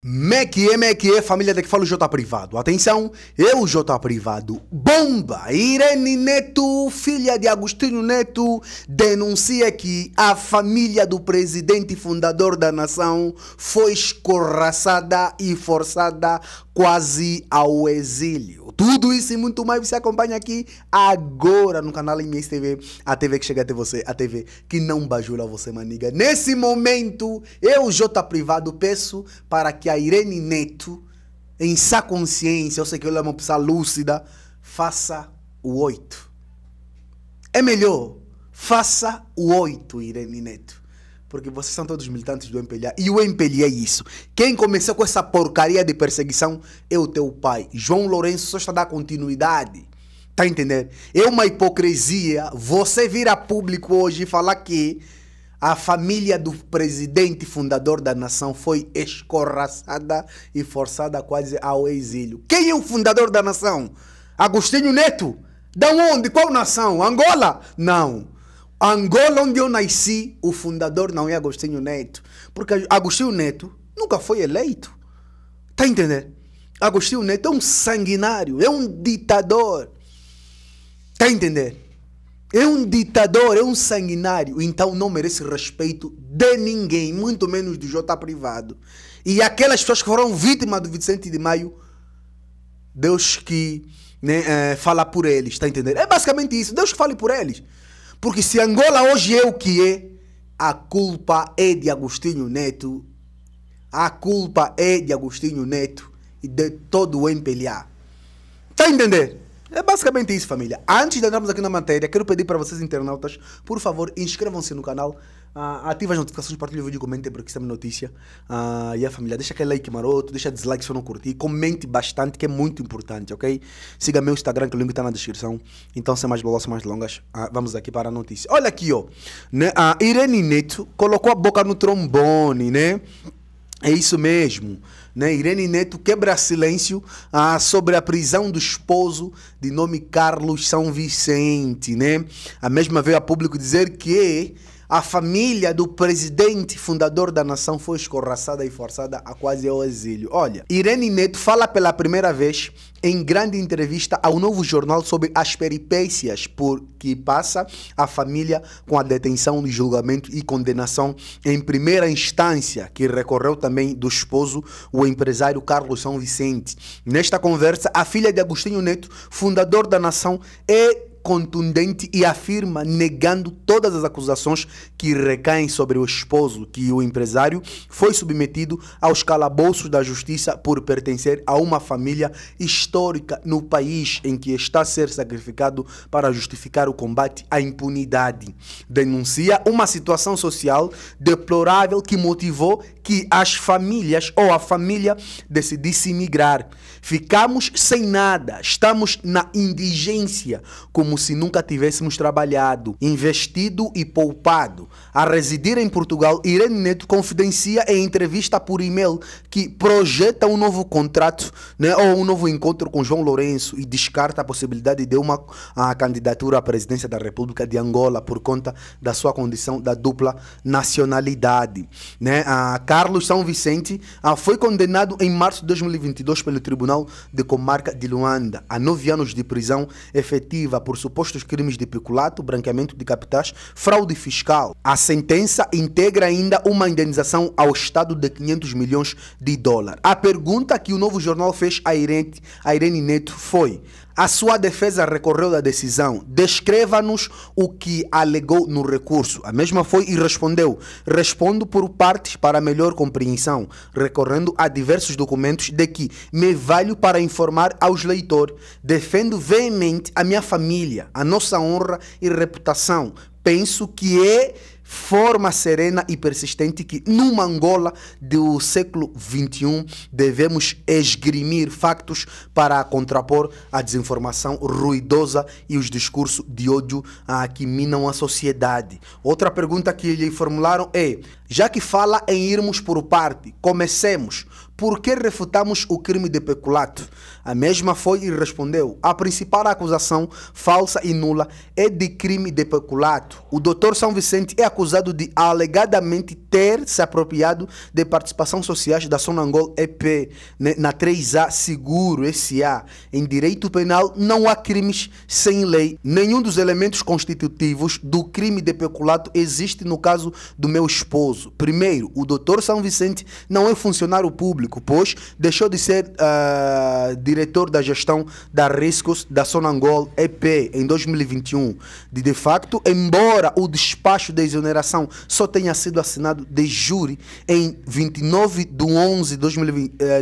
Meque, meque, família da que fala o J Privado. Atenção, eu, J Privado, bomba! Irene Neto, filha de Agostinho Neto, denuncia que a família do presidente fundador da nação foi escorraçada e forçada quase ao exílio. Tudo isso e muito mais você acompanha aqui agora no canal MS TV, a TV que chega até você, a TV que não bajula você, maniga. Nesse momento, eu, J Privado, peço para que a Irene Neto, em sua consciência, eu sei que ela é uma pessoa lúcida, faça o oito. É melhor, faça o oito, Irene Neto. Porque vocês são todos militantes do MPLA. E o MPLA é isso. Quem começou com essa porcaria de perseguição é o teu pai. João Lourenço só está a dar continuidade. Tá entendendo? É uma hipocrisia você vir a público hoje e falar que a família do presidente fundador da nação foi escorraçada e forçada quase ao exílio. Quem é o fundador da nação? Agostinho Neto? Da onde? Qual nação? Angola? Não. Angola, onde eu nasci, o fundador não é Agostinho Neto. Porque Agostinho Neto nunca foi eleito. Tá entendendo? Agostinho Neto é um sanguinário, é um ditador. Tá entendendo? É um ditador, é um sanguinário. Então não merece respeito de ninguém, muito menos do J privado. E aquelas pessoas que foram vítimas do Vicente de Maio, Deus que né, é, fala por eles, tá entendendo? É basicamente isso, Deus que fale por eles. Porque se Angola hoje é o que é, a culpa é de Agostinho Neto. A culpa é de Agostinho Neto e de todo o MPLA. Está a tá entender? É basicamente isso, família. Antes de entrarmos aqui na matéria, quero pedir para vocês, internautas, por favor, inscrevam-se no canal, Uh, ativa as notificações, partilha o vídeo, comente porque isso é uma notícia. Uh, e a família, deixa aquele like maroto, deixa dislike se eu não curtir, comente bastante que é muito importante, ok? Siga meu Instagram que o link está na descrição. Então, sem mais bolas, sem mais longas, uh, vamos aqui para a notícia. Olha aqui, ó. Né? A Irene Neto colocou a boca no trombone, né? É isso mesmo. Né? Irene Neto quebra silêncio ah, sobre a prisão do esposo de nome Carlos São Vicente. Né? A mesma veio a público dizer que a família do presidente fundador da nação foi escorraçada e forçada a quase ao exílio. Olha, Irene Neto fala pela primeira vez em grande entrevista ao novo jornal sobre as peripécias por que passa a família com a detenção, julgamento e condenação em primeira instância, que recorreu também do esposo, o empresário Carlos São Vicente. Nesta conversa, a filha de Agostinho Neto, fundador da nação, é contundente e afirma, negando todas as acusações que recaem sobre o esposo, que o empresário foi submetido aos calabouços da justiça por pertencer a uma família histórica no país em que está a ser sacrificado para justificar o combate à impunidade. Denuncia uma situação social deplorável que motivou que as famílias ou a família decidisse migrar. Ficamos sem nada, estamos na indigência, como se nunca tivéssemos trabalhado, investido e poupado. A residir em Portugal, Irene Neto confidencia em entrevista por e-mail que projeta um novo contrato né, ou um novo encontro com João Lourenço e descarta a possibilidade de uma a candidatura à presidência da República de Angola por conta da sua condição da dupla nacionalidade. Né? A Carlos São Vicente a, ah, foi condenado em março de 2022 pelo Tribunal de Comarca de Luanda a nove anos de prisão efetiva por supostos crimes de peculato, branqueamento de capitais, fraude fiscal. A sentença integra ainda uma indenização ao Estado de 500 milhões de dólares. A pergunta que o novo jornal fez a Irene, a Irene Neto foi: a sua defesa recorreu da decisão. Descreva-nos o que alegou no recurso. A mesma foi e respondeu: Respondo por partes para melhor compreensão, recorrendo a diversos documentos de que me valho para informar aos leitores. Defendo veemente a minha família, a nossa honra e reputação. Penso que é forma serena e persistente que, numa Angola do século XXI, devemos esgrimir factos para contrapor a desinformação ruidosa e os discursos de ódio ah, que minam a sociedade. Outra pergunta que lhe formularam é: já que fala em irmos por parte, comecemos por que refutamos o crime de peculato? A mesma foi e respondeu: a principal acusação, falsa e nula, é de crime de peculato. O doutor São Vicente é acusado de alegadamente ter se apropriado de participações sociais da Sonangol EP né, na 3A Seguro SA. Em direito penal, não há crimes sem lei. Nenhum dos elementos constitutivos do crime de peculato existe no caso do meu esposo. Primeiro, o doutor São Vicente não é funcionário público público, pois deixou de ser uh, diretor da gestão da Riscos da Sonangol EP em 2021. De, de facto, embora o despacho de exoneração só tenha sido assinado de júri em 29 de 11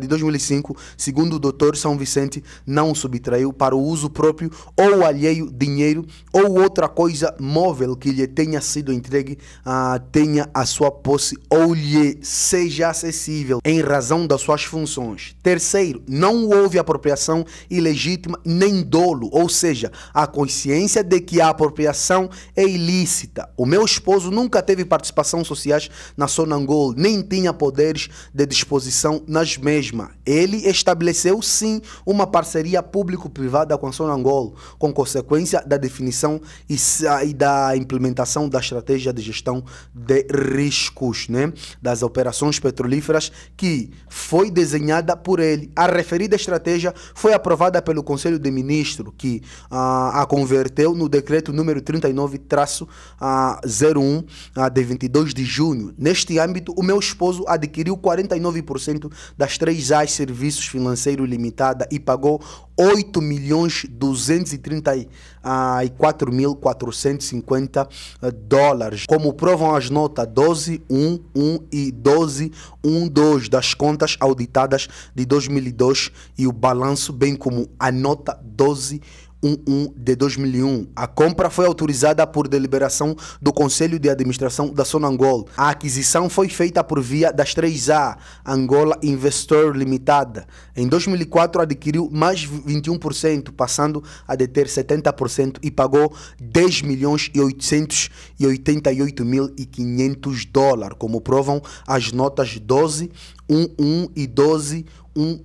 de 2005, eh, segundo o doutor São Vicente, não subtraiu para o uso próprio ou alheio dinheiro ou outra coisa móvel que lhe tenha sido entregue, uh, tenha a sua posse ou lhe seja acessível em razão da das suas funções. Terceiro, não houve apropriação ilegítima nem dolo, ou seja, a consciência de que a apropriação é ilícita. O meu esposo nunca teve participação sociais na Sonangol, nem tinha poderes de disposição nas mesmas. Ele estabeleceu sim uma parceria público-privada com a Sonangol, com consequência da definição e, e da implementação da estratégia de gestão de riscos, né, das operações petrolíferas que foi desenhada por ele. A referida estratégia foi aprovada pelo Conselho de Ministros, que ah, a converteu no decreto número 39-01 ah, ah, de 22 de junho. Neste âmbito, o meu esposo adquiriu 49% das três As Serviços Financeiro Limitada e pagou 8 milhões 234 mil 450 dólares, como provam as notas 12, 1, 1 e 12, 1, 2 das contas auditadas de 2002 e o balanço, bem como a nota 12 111 de 2001. A compra foi autorizada por deliberação do Conselho de Administração da Sonangol. A aquisição foi feita por via das 3A, Angola Investor Limitada. Em 2004 adquiriu mais 21%, passando a deter 70% e pagou 10 milhões e 888 mil e 500 dólares, como provam as notas 12, 11 e 12,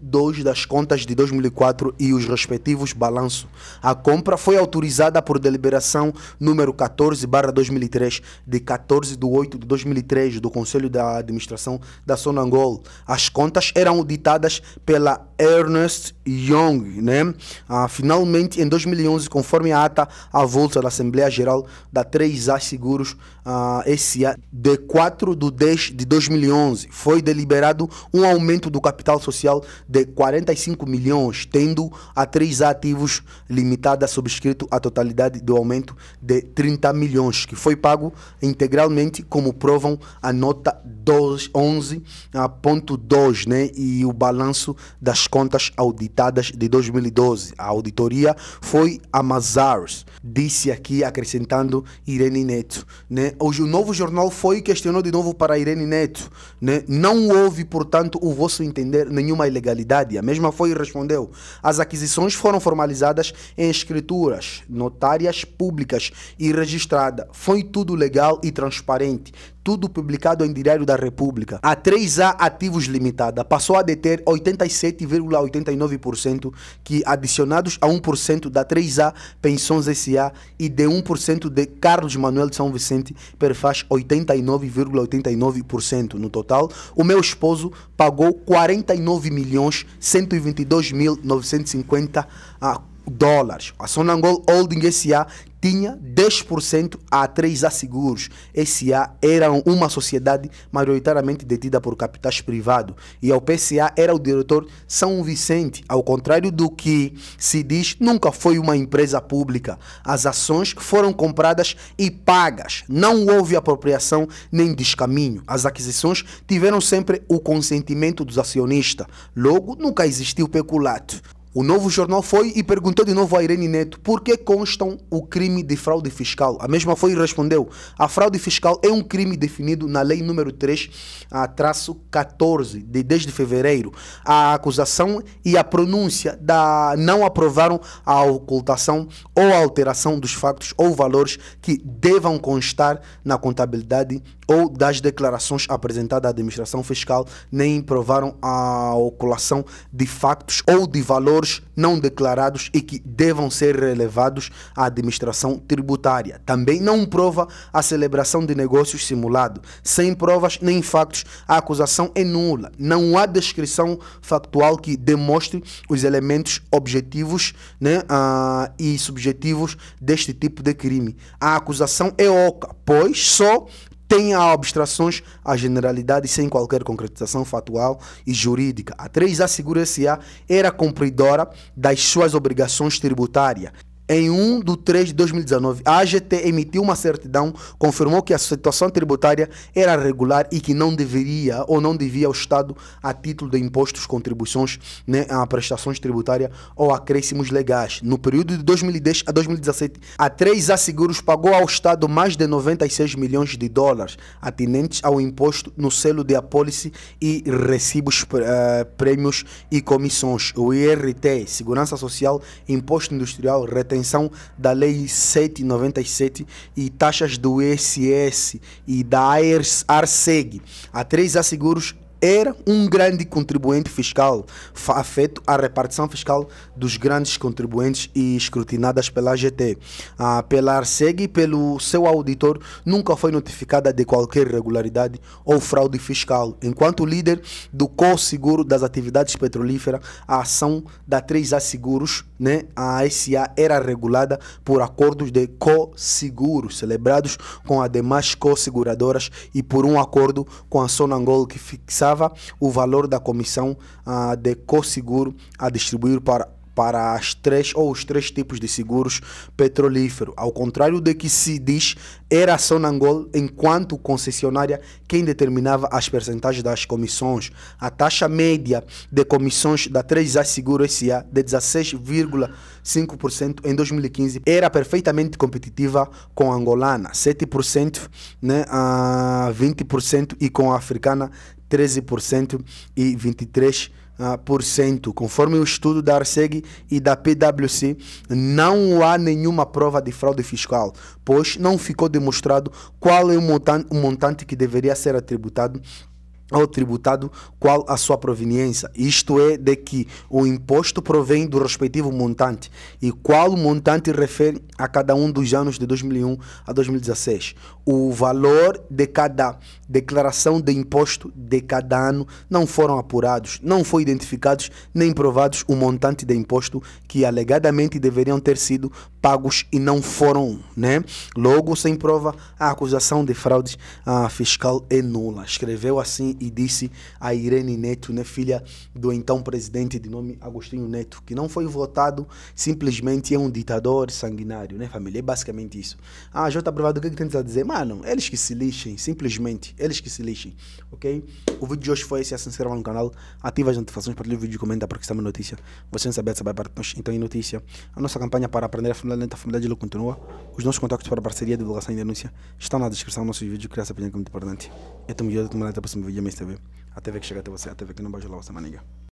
12 das contas de 2004 e os respectivos balanços. A compra foi autorizada por deliberação número 14/2003 de 14 de 8 de 2003 do Conselho da Administração da Sonangol. As contas eram auditadas pela Ernest Young, né? Ah, finalmente, em 2011, conforme a ata à volta da Assembleia Geral da 3A Seguros ah, S.A. de 4 de 10 de 2011, foi deliberado um aumento do capital social de 45 milhões, tendo a 3A Ativos Limitada subscrito a totalidade do aumento de 30 milhões, que foi pago integralmente, como provam a nota 11.2 ah, né? e o balanço das contas auditadas de 2012. A auditoria foi a Mazars, disse aqui acrescentando Irene Neto. Né? Hoje o novo jornal foi questionou de novo para Irene Neto. Né? Não houve, portanto, o vosso entender, nenhuma ilegalidade. A mesma foi e respondeu. As aquisições foram formalizadas em escrituras notárias públicas e registrada. Foi tudo legal e transparente tudo publicado em Diário da República. A 3A Ativos Limitada passou a deter 87, 0,89% que adicionados a 1% da 3A Pensões S.A. e de 1% de Carlos Manuel de São Vicente perfaz 89,89% no total. O meu esposo pagou 49 milhões 122 mil 950 a dólares. A Sonangol Holding S.A tinha 10% a 3 a SA era uma sociedade maioritariamente detida por capitais privados e ao PCA era o diretor São Vicente, ao contrário do que se diz, nunca foi uma empresa pública. As ações foram compradas e pagas. Não houve apropriação nem descaminho. As aquisições tiveram sempre o consentimento dos acionistas. Logo, nunca existiu peculato. O novo jornal foi e perguntou de novo a Irene Neto por que constam o crime de fraude fiscal. A mesma foi e respondeu: a fraude fiscal é um crime definido na Lei número 3, a traço 14, de 10 de fevereiro. A acusação e a pronúncia da não aprovaram a ocultação ou alteração dos factos ou valores que devam constar na contabilidade ou das declarações apresentadas à administração fiscal nem provaram a oculação de factos ou de valores não declarados e que devam ser relevados à administração tributária. Também não prova a celebração de negócios simulado. Sem provas nem factos, a acusação é nula. Não há descrição factual que demonstre os elementos objetivos né, uh, e subjetivos deste tipo de crime. A acusação é oca, pois só tenha abstrações à generalidade sem qualquer concretização factual e jurídica. A 3A Seguro S.A. era cumpridora das suas obrigações tributárias em 1 de 3 de 2019, a AGT emitiu uma certidão, confirmou que a situação tributária era regular e que não deveria ou não devia ao Estado, a título de impostos, contribuições, né, a prestações tributárias ou acréscimos legais. No período de 2010 a 2017, a 3A Seguros pagou ao Estado mais de 96 milhões de dólares atinentes ao imposto no selo de apólice e recibos, uh, prêmios e comissões, o IRT, Segurança Social, Imposto Industrial, retém manutenção da Lei 797 e taxas do ISS e da ARSEG. A 3 asseguros era um grande contribuinte fiscal, afeto à repartição fiscal dos grandes contribuintes e escrutinadas pela AGT. Ah, pela ARSEG e pelo seu auditor, nunca foi notificada de qualquer irregularidade ou fraude fiscal. Enquanto líder do co-seguro das atividades petrolíferas, a ação da 3A Seguros, né, a SA, era regulada por acordos de co-seguros, celebrados com as demais co-seguradoras e por um acordo com a Sonangol que fixava o valor da comissão uh, de co-seguro a distribuir para, para as três ou os três tipos de seguros petrolífero. Ao contrário do que se diz, era a Sonangol, enquanto concessionária, quem determinava as percentagens das comissões. A taxa média de comissões da 3A Seguro SA de 16,5% em 2015 era perfeitamente competitiva com a angolana, 7%, né, a 20% e com a africana, 13% e 23%. Uh, ah, por cento. Conforme o estudo da ARSEG e da PwC, não há nenhuma prova de fraude fiscal, pois não ficou demonstrado qual é o montante, o montante que deveria ser atributado ao tributado qual a sua proveniência, isto é, de que o imposto provém do respectivo montante e qual montante refere a cada um dos anos de 2001 a 2016. O valor de cada declaração de imposto de cada ano não foram apurados, não foi identificados nem provados o montante de imposto que alegadamente deveriam ter sido pagos e não foram, né? Logo, sem prova, a acusação de fraude ah, fiscal é nula. Escreveu assim e disse a Irene Neto, né, filha do então presidente de nome Agostinho Neto, que não foi votado, simplesmente é um ditador sanguinário, né, família? É basicamente isso. Ah, J. Bravado, o que, é que tem a dizer? Mano, eles que se lixem, simplesmente, eles que se lixem, ok? O vídeo de hoje foi esse, assim se inscreva no canal, ativa as notificações, partilha o vídeo, comenta porque está uma notícia. Você não sabe essa parte, nós então em é notícia. A nossa campanha para aprender a família lenta, a família de continua. Os nossos contatos para parceria, divulgação e denúncia estão na descrição dos nossos vídeos, criança, aprendendo como importante. Eu estou melhor, até o próximo vídeo até ver, A TV que chega até você, a TV que não vai ajudar você, é maniga.